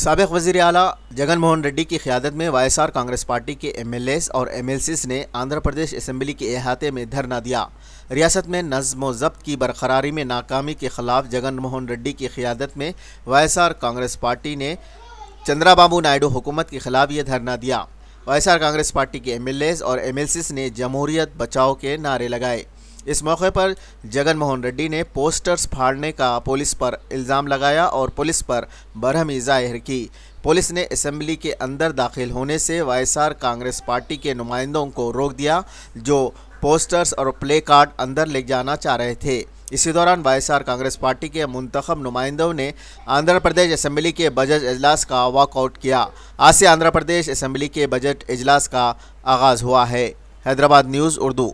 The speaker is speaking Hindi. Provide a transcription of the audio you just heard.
सबक वज़ी अला जगन मोहन रेड्डी की क़्यादत में वाई कांग्रेस पार्टी के एम एल एस और एम एल सीस ने आंध्र प्रदेश असम्बली के अहाते में धरना दिया रियासत में नजम व जब्त की बरकरारी में नाकामी के खिलाफ जगन मोहन रेड्डी की क़्यादत में वाई कांग्रेस पार्टी ने चंद्राबाबू नायडू हुकूमत के खिलाफ ये धरना दिया वाई कांग्रेस पार्टी के एम एल एस और एम एल सीस ने जमहूरियत बचाओ के नारे लगाए इस मौके पर जगन मोहन रेड्डी ने पोस्टर्स फाड़ने का पुलिस पर इल्ज़ाम लगाया और पुलिस पर बरहमी जाहिर की पुलिस ने असम्बली के अंदर दाखिल होने से वाईएसआर कांग्रेस पार्टी के नुमाइंदों को रोक दिया जो पोस्टर्स और प्ले कार्ड अंदर ले जाना चाह रहे थे इसी दौरान वाईएसआर कांग्रेस पार्टी के मुंतखब नुमाइंदों ने आंध्र प्रदेश असम्बली के बजट अजलास का वॉकआउट किया आज से आंध्र प्रदेश असम्बली के बजट अजलास का आगाज़ हुआ है हैदराबाद न्यूज़ उर्दू